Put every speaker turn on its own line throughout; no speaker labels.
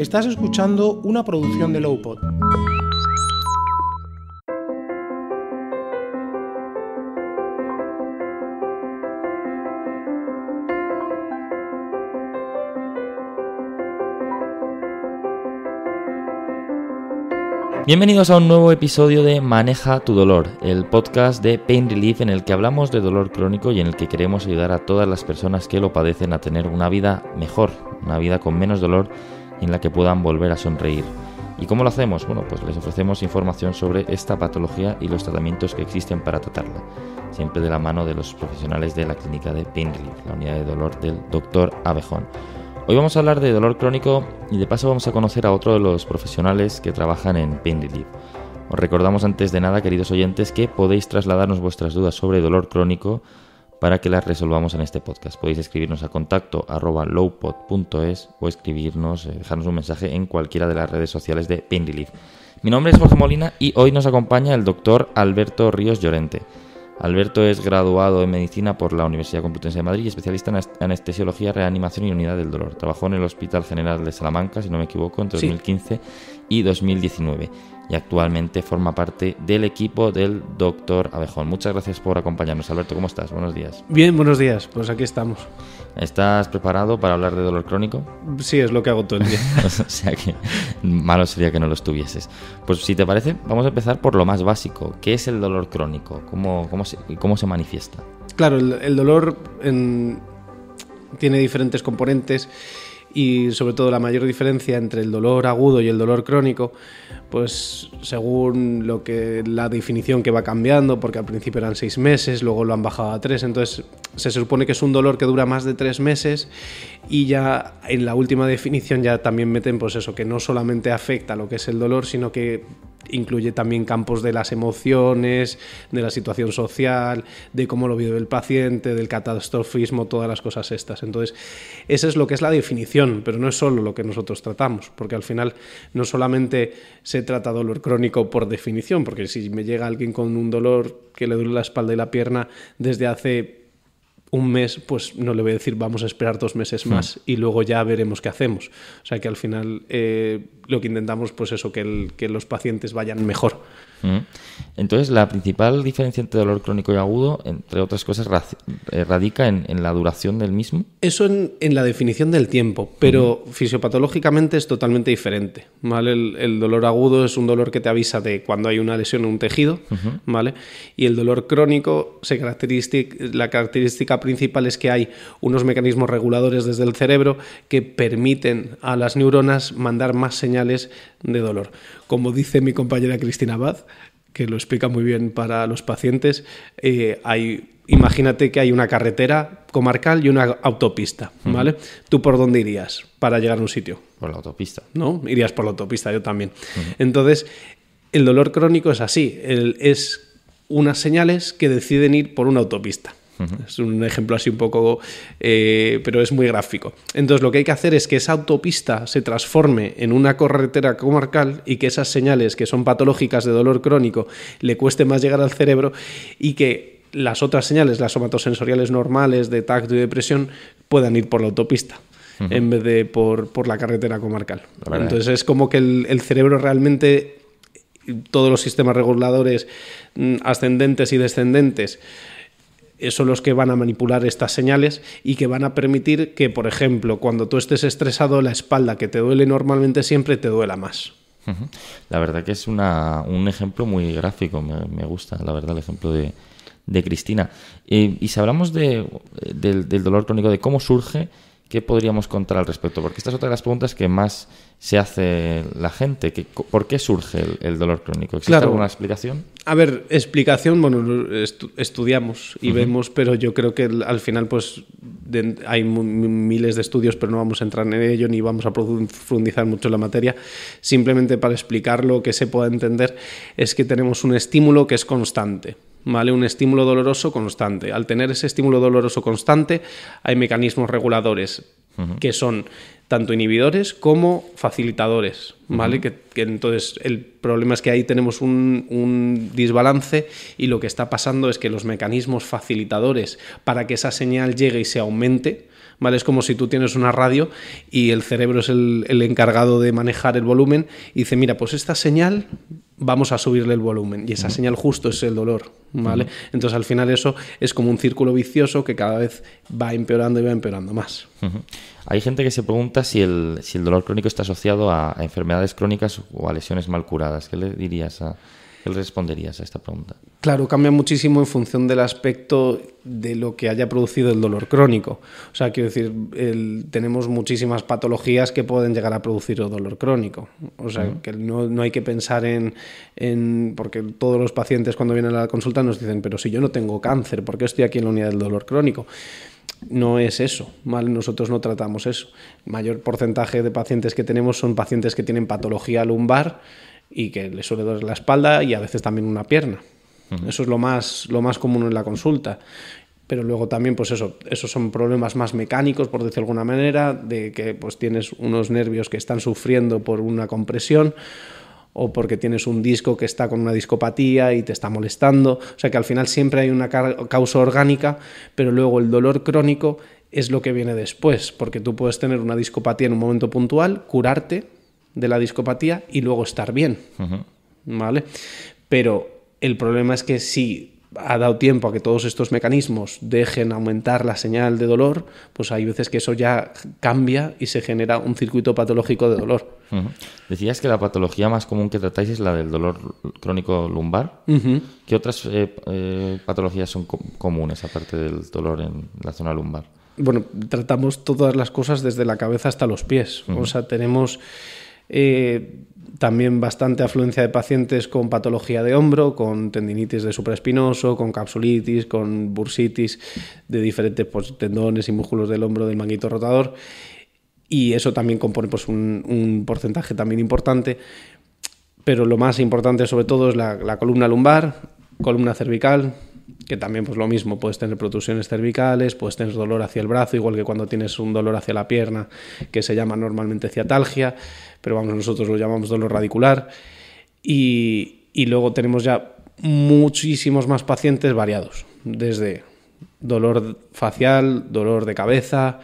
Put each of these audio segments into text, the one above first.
Estás escuchando una producción de Lowpod.
Bienvenidos a un nuevo episodio de Maneja tu dolor, el podcast de Pain Relief en el que hablamos de dolor crónico y en el que queremos ayudar a todas las personas que lo padecen a tener una vida mejor, una vida con menos dolor en la que puedan volver a sonreír. ¿Y cómo lo hacemos? Bueno, pues les ofrecemos información sobre esta patología y los tratamientos que existen para tratarla, siempre de la mano de los profesionales de la clínica de Relief, la unidad de dolor del doctor Abejón. Hoy vamos a hablar de dolor crónico y de paso vamos a conocer a otro de los profesionales que trabajan en Pain Os recordamos antes de nada, queridos oyentes, que podéis trasladarnos vuestras dudas sobre dolor crónico para que las resolvamos en este podcast. Podéis escribirnos a contacto arroba lowpod.es o escribirnos, eh, dejarnos un mensaje en cualquiera de las redes sociales de Pain Relief. Mi nombre es Jorge Molina y hoy nos acompaña el doctor Alberto Ríos Llorente. Alberto es graduado en medicina por la Universidad Complutense de Madrid y especialista en anestesiología, reanimación y unidad del dolor. Trabajó en el Hospital General de Salamanca, si no me equivoco, en sí. 2015 y 2019 y actualmente forma parte del equipo del Doctor Abejón. Muchas gracias por acompañarnos, Alberto. ¿Cómo estás? Buenos días.
Bien, buenos días. Pues aquí estamos.
¿Estás preparado para hablar de dolor crónico?
Sí, es lo que hago
todo el día. o sea que malo sería que no lo estuvieses. Pues si te parece, vamos a empezar por lo más básico. ¿Qué es el dolor crónico? ¿Cómo, cómo, se, cómo se manifiesta?
Claro, el, dolor tiene diferentes componentes y sobre todo la mayor diferencia entre el dolor agudo y el dolor crónico, pues según lo que la definición que va cambiando, porque al principio eran seis meses, luego lo han bajado a tres, entonces se supone que es un dolor que dura más de tres meses y ya en la última definición ya también meten pues eso que no solamente afecta lo que es el dolor, sino que incluye también campos de las emociones, de la situación social, de cómo lo vive el paciente, del catastrofismo, todas las cosas estas. Entonces, esa es lo que es la definición, pero no es solo lo que nosotros tratamos, porque al final no solamente se trata dolor crónico por definición, porque si me llega alguien con un dolor que le duele la espalda y la pierna desde hace un mes, pues no le voy a decir vamos a esperar dos meses más hmm. y luego ya veremos qué hacemos. O sea que al final eh, lo que intentamos, pues eso, que, los pacientes vayan mejor.
Mm. Entonces, la principal diferencia entre dolor crónico y agudo, entre otras cosas, eh, radica en, la duración del mismo.
Eso en, la definición del tiempo, pero fisiopatológicamente es totalmente diferente. ¿vale? El, dolor agudo es un dolor que te avisa de cuando hay una lesión en un tejido, ¿vale? Y el dolor crónico se característica, la característica principal es que hay unos mecanismos reguladores desde el cerebro que permiten a las neuronas mandar más señales de dolor. Como dice mi compañera Cristina Abad, que lo explica muy bien para los pacientes, eh, hay, imagínate que hay una carretera comarcal y una autopista, ¿vale? ¿Tú por dónde irías para llegar a un sitio?
Por la autopista.
¿No? Irías por la autopista, yo también. Entonces, el dolor crónico es así, es unas señales que deciden ir por una autopista. Es un ejemplo así un poco, eh, pero es muy gráfico. Entonces lo que hay que hacer es que esa autopista se transforme en una carretera comarcal y que esas señales que son patológicas de dolor crónico le cueste más llegar al cerebro y que las otras señales, las somatosensoriales normales de tacto y depresión, puedan ir por la autopista. en vez de por, la carretera comarcal. Entonces es como que el, el cerebro realmente todos los sistemas reguladores mm, ascendentes y descendentes eh, son los que van a manipular estas señales y que van a permitir que, por ejemplo, cuando tú estés estresado, la espalda que te duele normalmente siempre te duela más.
La verdad que es un ejemplo muy gráfico, me, gusta, la verdad, el ejemplo de, Cristina. Eh, y si hablamos del dolor crónico, de cómo surge, ¿Qué podríamos contar al respecto? Porque esta es otra de las preguntas que más se hace la gente. ¿Por qué surge el, dolor crónico? ¿Existe alguna explicación?
A ver, explicación, bueno, estudiamos y vemos, pero yo creo que al final pues hay miles de estudios, pero no vamos a entrar en ello ni vamos a profundizar mucho en la materia. Simplemente para explicarlo, que se pueda entender, es que tenemos un estímulo que es constante. ¿vale? Un estímulo doloroso constante. Al tener ese estímulo doloroso constante, hay mecanismos reguladores que son tanto inhibidores como facilitadores, ¿vale? que, entonces el problema es que ahí tenemos un, un, desbalance y lo que está pasando es que los mecanismos facilitadores para que esa señal llegue y se aumente, ¿vale? Es como si tú tienes una radio y el cerebro es el, el encargado de manejar el volumen y dice, mira, pues esta señal vamos a subirle el volumen y esa señal justo es el dolor, ¿vale? Entonces al final eso es como un círculo vicioso que cada vez va empeorando y va empeorando más.
Hay gente que se pregunta si el, si el dolor crónico está asociado a, a enfermedades crónicas o a lesiones mal curadas. ¿Qué le dirías a, ¿Qué responderías a esta pregunta?
Claro, cambia muchísimo en función del aspecto de lo que haya producido el dolor crónico. O sea, quiero decir, tenemos muchísimas patologías que pueden llegar a producir dolor crónico. O sea, que no, hay que pensar en, Porque todos los pacientes cuando vienen a la consulta nos dicen, pero si yo no tengo cáncer, ¿por qué estoy aquí en la unidad del dolor crónico? no es eso, Nosotros no tratamos eso. El mayor porcentaje de pacientes que tenemos son pacientes que tienen patología lumbar y que le suele doler la espalda y a veces también una pierna. Eso es lo más, lo más común en la consulta. Pero luego también, pues eso, esos son problemas más mecánicos, por decirlo de alguna manera, de que pues tienes unos nervios que están sufriendo por una compresión o porque tienes un disco que está con una discopatía y te está molestando. O sea que al final siempre hay una causa orgánica, pero luego el dolor crónico es lo que viene después, porque tú puedes tener una discopatía en un momento puntual, curarte, de la discopatía y luego estar bien. ¿Vale? Pero el problema es que si ha dado tiempo a que todos estos mecanismos dejen aumentar la señal de dolor, pues hay veces que eso ya cambia y se genera un circuito patológico
de dolor. Decías que la patología más común que tratáis es la del dolor crónico lumbar. ¿Qué otras eh, eh, patologías son comunes aparte del dolor en la zona lumbar?
Bueno, tratamos todas las cosas desde la cabeza hasta los pies. O sea, tenemos eh, también bastante afluencia de pacientes con patología de hombro, con tendinitis de supraespinoso, con capsulitis, con bursitis de diferentes pues, tendones y músculos del hombro del manguito rotador. Y eso también compone pues, un, porcentaje también importante. Pero lo más importante sobre todo es la columna lumbar, columna cervical, que también pues lo mismo, puedes tener protusiones cervicales, puedes tener dolor hacia el brazo, igual que cuando tienes un dolor hacia la pierna, que se llama normalmente ciatalgia, pero vamos, nosotros lo llamamos dolor radicular. Y, y luego tenemos ya muchísimos más pacientes variados, desde dolor facial, dolor de cabeza,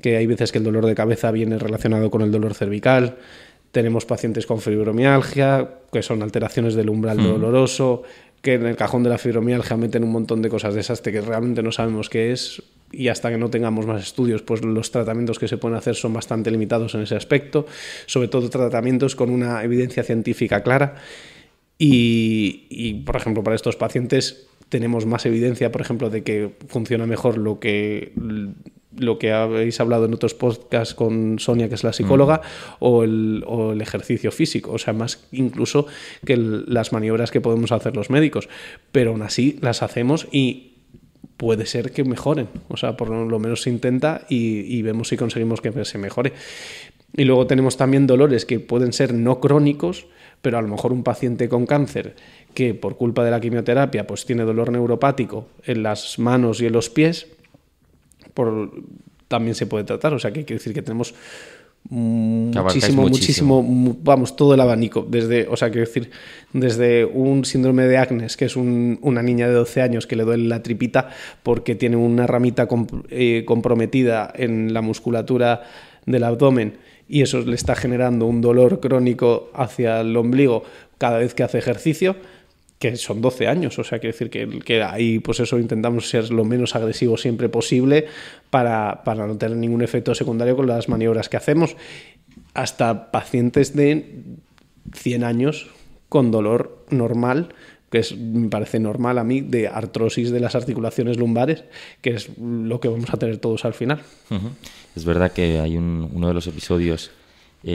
que hay veces que el dolor de cabeza viene relacionado con el dolor cervical, tenemos pacientes con fibromialgia, que son alteraciones del umbral mm. doloroso, que en el cajón de la fibromialgia meten un montón de cosas de esas que realmente no sabemos qué es y hasta que no tengamos más estudios, pues los tratamientos que se pueden hacer son bastante limitados en ese aspecto, sobre todo tratamientos con una evidencia científica clara. y por ejemplo, para estos pacientes tenemos más evidencia, por ejemplo, de que funciona mejor lo que lo que habéis hablado en otros podcasts con Sonia, que es la psicóloga, mm. o, el, ejercicio físico, o sea, más incluso que las maniobras que podemos hacer los médicos, pero aún así las hacemos y puede ser que mejoren, o sea, por lo menos se intenta y, y vemos si conseguimos que se mejore. Y luego tenemos también dolores que pueden ser no crónicos, pero a lo mejor un paciente con cáncer que por culpa de la quimioterapia pues tiene dolor neuropático en las manos y en los pies, también se puede tratar. O sea, que quiere decir que tenemos muchísimo, muchísimo, vamos, todo el abanico. Desde, o sea, quiero decir, desde un síndrome de Agnes, que es una niña de 12 años que le duele la tripita porque tiene una ramita eh, comprometida en la musculatura del abdomen y eso le está generando un dolor crónico hacia el ombligo cada vez que hace ejercicio que son 12 años, o sea, quiere decir que, ahí, pues eso, intentamos ser lo menos agresivos siempre posible para, no tener ningún efecto secundario con las maniobras que hacemos. Hasta pacientes de 100 años con dolor normal, que es, me parece normal a mí, de artrosis de las articulaciones lumbares, que es lo que vamos a tener todos al final.
Es verdad que hay uno de los episodios de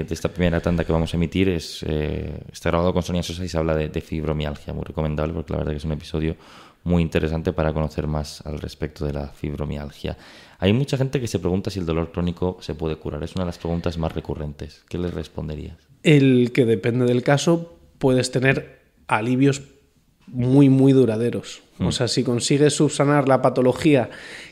eh, esta primera tanda que vamos a emitir eh, está grabado con Sonia Sosa y se habla de, fibromialgia, muy recomendable porque la verdad que es un episodio muy interesante para conocer más al respecto de la fibromialgia. Hay mucha gente que se pregunta si el dolor crónico se puede curar, es una de las preguntas más recurrentes. ¿Qué les responderías?
El que depende del caso, puedes tener alivios muy, muy duraderos. O hmm. sea, si consigues subsanar la patología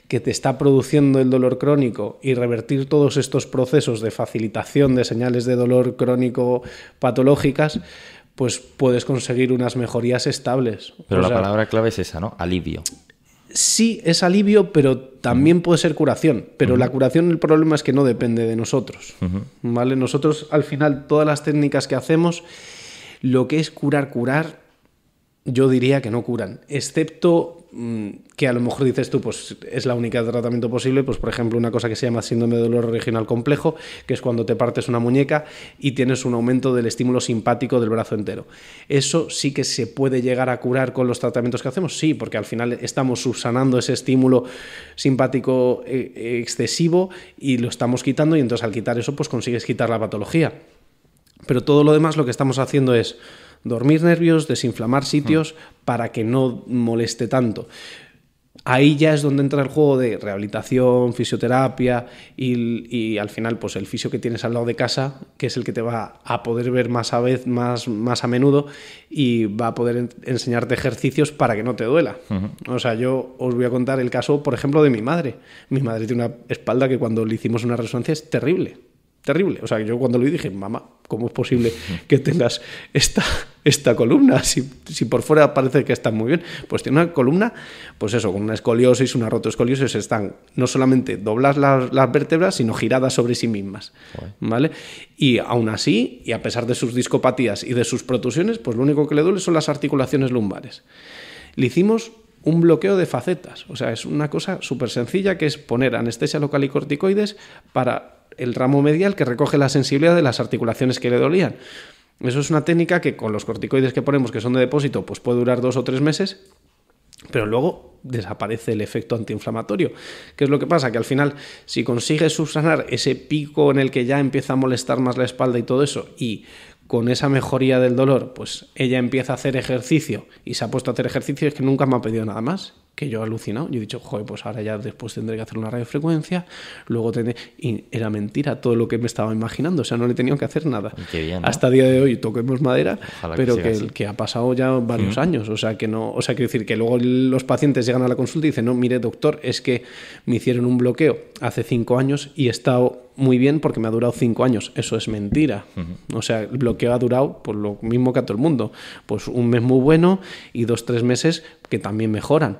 que te está produciendo el dolor crónico y revertir todos estos procesos de facilitación de señales de dolor crónico patológicas, pues puedes conseguir unas mejorías estables. Pero la palabra
clave es esa, ¿no? Alivio.
Sí, es alivio, pero también puede ser curación. Pero la curación, el problema es que no depende de nosotros. ¿Vale? Nosotros, al final, todas las técnicas que hacemos, lo que es curar, curar, yo diría que no curan, excepto mm, que a lo mejor dices tú, pues es la única tratamiento posible, pues por ejemplo una cosa que se llama síndrome de dolor regional complejo, que es cuando te partes una muñeca y tienes un aumento del estímulo simpático del brazo entero. Eso sí que se puede llegar a curar con los tratamientos que hacemos, sí, porque al final estamos subsanando ese estímulo simpático eh, excesivo y lo estamos quitando y entonces al quitar eso pues consigues quitar la patología. Pero todo lo demás lo que estamos haciendo es dormir nervios, desinflamar sitios para que no moleste tanto. Ahí ya es donde entra el juego de rehabilitación, fisioterapia y, al final pues el fisio que tienes al lado de casa, que es el que te va a poder ver más a vez, más, más a menudo y va a poder enseñarte ejercicios para que no te duela. O sea, yo os voy a contar el caso, por ejemplo, de mi madre. Mi madre tiene una espalda que cuando le hicimos una resonancia es terrible terrible. O sea, yo cuando lo dije, mamá, ¿cómo es posible que tengas esta, esta columna? Si, por fuera parece que está muy bien, pues tiene una columna, pues eso, con una escoliosis, una rotoscoliosis, están no solamente doblas las, vértebras, sino giradas sobre sí mismas. ¿Vale? Y aún así, y a pesar de sus discopatías y de sus protusiones, pues lo único que le duele son las articulaciones lumbares. Le hicimos un bloqueo de facetas. O sea, es una cosa súper sencilla que es poner anestesia local y corticoides para el ramo medial que recoge la sensibilidad de las articulaciones que le dolían. Eso es una técnica que con los corticoides que ponemos, que son de depósito, pues puede durar dos o tres meses, pero luego desaparece el efecto antiinflamatorio. ¿Qué es lo que pasa? Que al final, si consigues subsanar ese pico en el que ya empieza a molestar más la espalda y todo eso, y con esa mejoría del dolor, pues ella empieza a hacer ejercicio y se ha puesto a hacer ejercicio, es que nunca me ha pedido nada más que yo he alucinado. Yo he dicho, joder, pues ahora ya después tendré que hacer una radiofrecuencia, luego tendré... Y era mentira todo lo que me estaba imaginando, o sea, no le he tenido que hacer nada. Hasta día de hoy toquemos madera, pero que, que, ha pasado ya varios años, o sea, que no... O sea, quiero decir que luego los pacientes llegan a la consulta y dicen, no, mire doctor, es que me hicieron un bloqueo hace cinco años y he estado muy bien porque me ha durado cinco años. Eso es mentira. O sea, el bloqueo ha durado por lo mismo que a todo el mundo. Pues un mes muy bueno y dos, tres meses que también mejoran.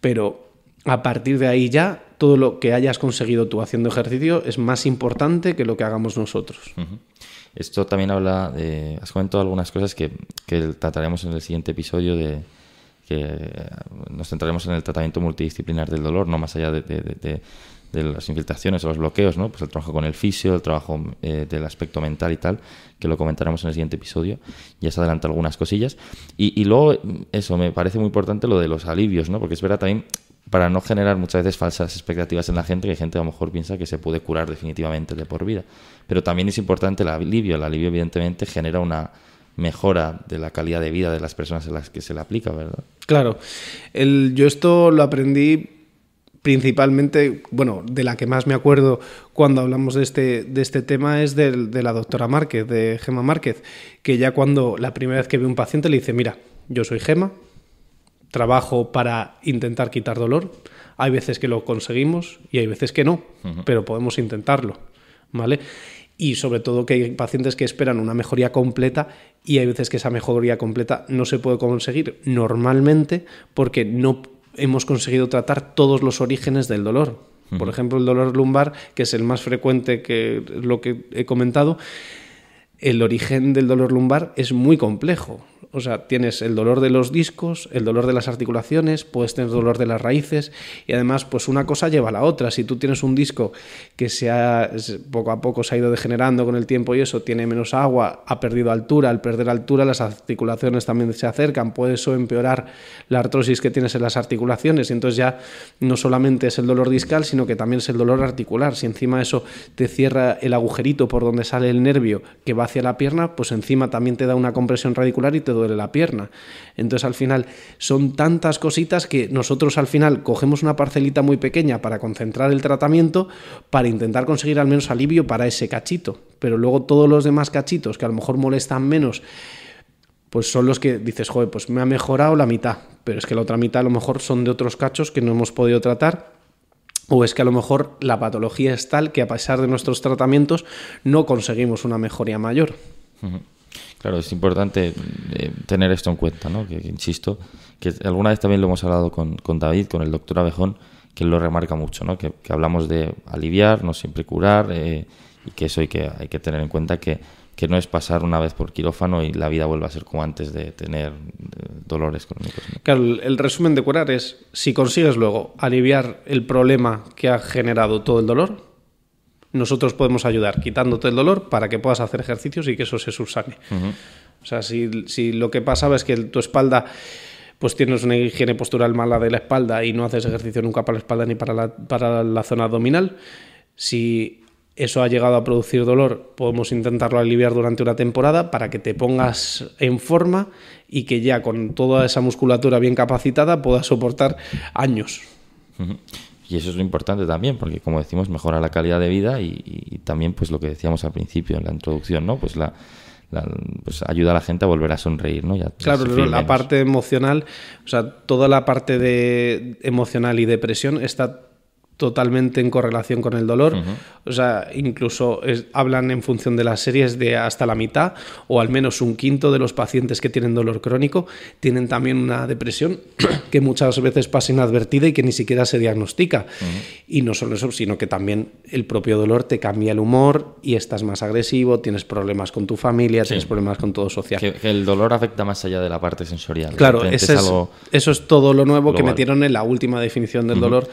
Pero a partir de ahí ya, todo lo que hayas conseguido tú haciendo ejercicio es más importante que lo que hagamos nosotros.
Esto también habla de... Has comentado algunas cosas que, que trataremos en el siguiente episodio de, que eh, nos centraremos en el tratamiento multidisciplinar del dolor, no más allá de, de las infiltraciones o los bloqueos, ¿no? Pues el trabajo con el fisio, el trabajo eh, del aspecto mental y tal, que lo comentaremos en el siguiente episodio. Ya se adelanta algunas cosillas. Y, luego, eso, me parece muy importante lo de los alivios, ¿no? Porque es verdad también, para no generar muchas veces falsas expectativas en la gente, que hay gente a lo mejor piensa que se puede curar definitivamente de por vida. Pero también es importante el alivio. El alivio, evidentemente, genera una mejora de la calidad de vida de las personas a las que se le aplica, ¿verdad? Claro. yo esto lo aprendí
principalmente, bueno, de la que más me acuerdo cuando hablamos de este, de este tema es del, de la doctora Márquez, de Gema Márquez, que ya cuando la primera vez que ve un paciente le dice, mira, yo soy Gema, trabajo para intentar quitar dolor, hay veces que lo conseguimos y hay veces que no, pero podemos intentarlo, ¿vale? Y sobre todo que hay pacientes que esperan una mejoría completa y hay veces que esa mejoría completa no se puede conseguir normalmente porque no hemos conseguido tratar todos los orígenes del dolor. Por ejemplo, el dolor lumbar, que es el más frecuente que lo que he comentado, el origen del dolor lumbar es muy complejo. O sea, tienes el dolor de los discos, el dolor de las articulaciones, puedes tener dolor de las raíces y además pues una cosa lleva a la otra. Si tú tienes un disco que se ha, poco a poco se ha ido degenerando con el tiempo y eso, tiene menos agua, ha perdido altura, al perder altura las articulaciones también se acercan, puede eso empeorar la artrosis que tienes en las articulaciones y entonces ya no solamente es el dolor discal, sino que también es el dolor articular. Si encima eso te cierra el agujerito por donde sale el nervio que va hacia la pierna, pues encima también te da una compresión radicular y te duele de la pierna. Entonces al final son tantas cositas que nosotros al final cogemos una parcelita muy pequeña para concentrar el tratamiento, para intentar conseguir al menos alivio para ese cachito. Pero luego todos los demás cachitos que a lo mejor molestan menos, pues son los que dices, joder, pues me ha mejorado la mitad, pero es que la otra mitad a lo mejor son de otros cachos que no hemos podido tratar o es que a lo mejor la patología es tal que a pesar de nuestros tratamientos no conseguimos una mejoría mayor.
Claro, es importante eh, tener esto en cuenta, ¿no? Que, insisto, que alguna vez también lo hemos hablado con, David, con el doctor Abejón, que lo remarca mucho, ¿no? Que, hablamos de aliviar, no siempre curar, eh, y que eso hay que, hay que tener en cuenta que, no es pasar una vez por quirófano y la vida vuelva a ser como antes de tener eh, dolores crónicos.
Claro, el resumen de curar es, si consigues luego aliviar el problema que ha generado todo el dolor, nosotros podemos ayudar quitándote el dolor para que puedas hacer ejercicios y que eso se subsane. O sea, si, lo que pasaba es que tu espalda, pues tienes una higiene postural mala de la espalda y no haces ejercicio nunca para la espalda ni para la, zona abdominal, si eso ha llegado a producir dolor, podemos intentarlo aliviar durante una temporada para que te pongas en forma y que ya con toda esa musculatura bien capacitada puedas soportar años.
Y eso es lo importante también, porque como decimos, mejora la calidad de vida y, también pues lo que decíamos al principio en la introducción, ¿no? Pues la, pues ayuda a la gente a volver a sonreír, ¿no? Ya claro, la
parte emocional, o sea, toda la parte de emocional y depresión está totalmente en correlación con el dolor. O sea, incluso hablan en función de las series de hasta la mitad o al menos un quinto de los pacientes que tienen dolor crónico tienen también una depresión que muchas veces pasa inadvertida y que ni siquiera se diagnostica. Y no solo eso, sino que también el propio dolor te cambia el humor y estás más agresivo,
tienes problemas con tu familia, tienes problemas con todo social. el dolor afecta más allá de la parte sensorial. Claro, eso
es todo lo nuevo que metieron en la última definición del dolor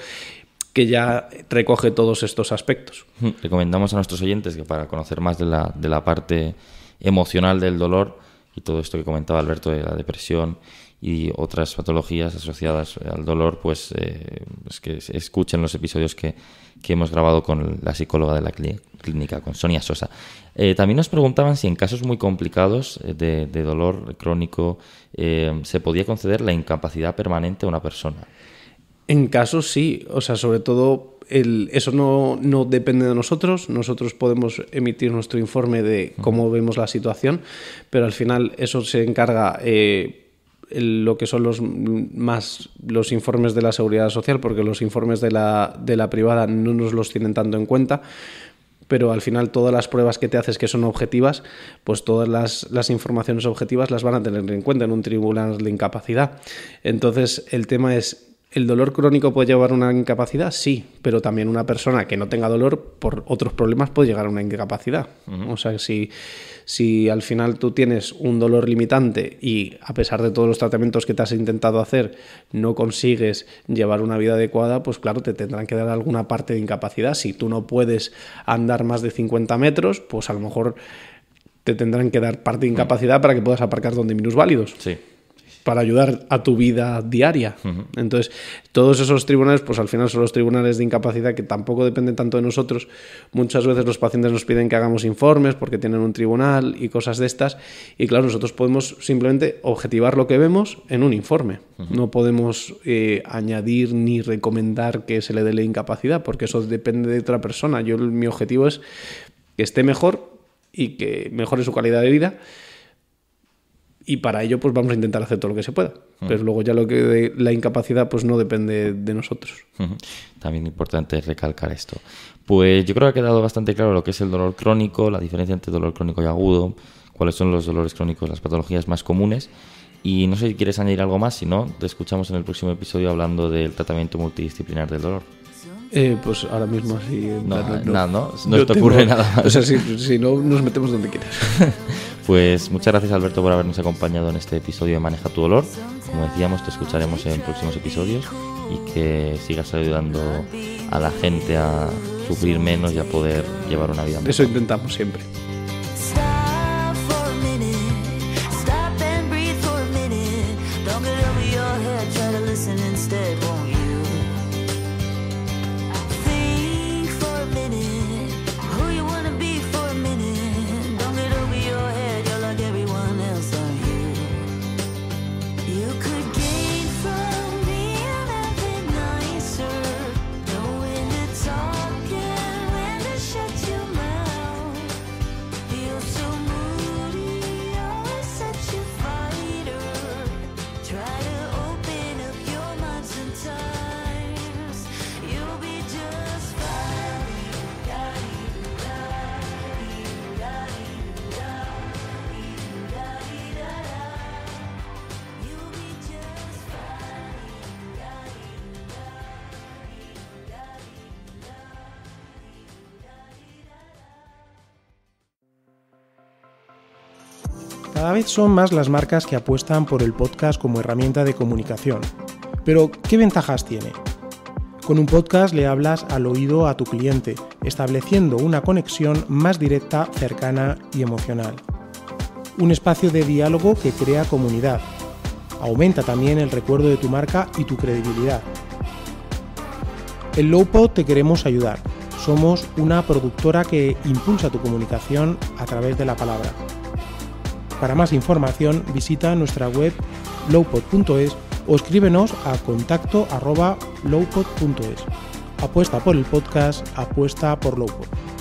que ya recoge todos estos aspectos.
Recomendamos a nuestros oyentes que para conocer más de la, de la parte emocional del dolor y todo esto que comentaba Alberto de la depresión y otras patologías asociadas al dolor, pues, eh, que escuchen los episodios que, hemos grabado con la psicóloga de la clínica, con Sonia Sosa. Eh, también nos preguntaban si en casos muy complicados eh, de, dolor crónico se podía conceder la incapacidad permanente a una persona. En casos sí, o sea, sobre
todo eso no, depende de nosotros, nosotros podemos emitir nuestro informe de cómo vemos la situación, pero al final eso se encarga... Eh, lo que son los más los informes de la seguridad social, porque los informes de la, de la privada no nos los tienen tanto en cuenta, pero al final todas las pruebas que te haces que son objetivas, pues todas las, las, informaciones objetivas las van a tener en cuenta en un tribunal de incapacidad. Entonces, el tema es ¿El dolor crónico puede llevar a una incapacidad? Sí, pero también una persona que no tenga dolor por otros problemas puede llegar a una incapacidad. O sea, si, si al final tú tienes un dolor limitante y a pesar de todos los tratamientos que te has intentado hacer no consigues llevar una vida adecuada, pues claro, te tendrán que dar alguna parte de incapacidad. Si tú no puedes andar más de 50 metros, pues a lo mejor te tendrán que dar parte de incapacidad para que puedas aparcar donde minusválidos. Sí para ayudar a tu vida diaria. Entonces, todos esos tribunales, pues al final son los tribunales de incapacidad que tampoco dependen tanto de nosotros. Muchas veces los pacientes nos piden que hagamos informes porque tienen un tribunal y cosas de estas. Y claro, nosotros podemos simplemente objetivar lo que vemos en un informe. No podemos eh, añadir ni recomendar que se le dé la incapacidad porque eso depende de otra persona. Yo, mi objetivo es que esté mejor y que mejore su calidad de vida y para ello, pues vamos a intentar hacer todo lo que se pueda. Pero luego ya lo que la incapacidad, pues no depende de nosotros.
También importante recalcar esto. Pues yo creo que ha quedado bastante claro lo que es el dolor crónico, la diferencia entre dolor crónico y agudo, cuáles son los dolores crónicos, las patologías más comunes. Y no sé si quieres añadir algo más, si no, te escuchamos en el próximo episodio hablando del tratamiento multidisciplinar del dolor.
Eh, pues ahora mismo así No, nada, no, no, te ocurre nada O sea, si, si, no, nos metemos donde quieras.
pues muchas gracias, Alberto, por habernos acompañado en este episodio de Maneja tu dolor. Como decíamos, te escucharemos en próximos episodios y que sigas ayudando a la gente a sufrir menos y a poder llevar una vida mejor. Eso intentamos siempre.
Cada vez son más las marcas que apuestan por el podcast como herramienta de comunicación. Pero, ¿qué ventajas tiene? Con un podcast le hablas al oído a tu cliente, estableciendo una conexión más directa, cercana y emocional. Un espacio de diálogo que crea comunidad. Aumenta también el recuerdo de tu marca y tu credibilidad. En Lowpod te queremos ayudar. Somos una productora que impulsa tu comunicación a través de la palabra. Para más información visita nuestra web lowpod.es o escríbenos a contacto@lowpod.es. Apuesta por el podcast, apuesta por Lowpod.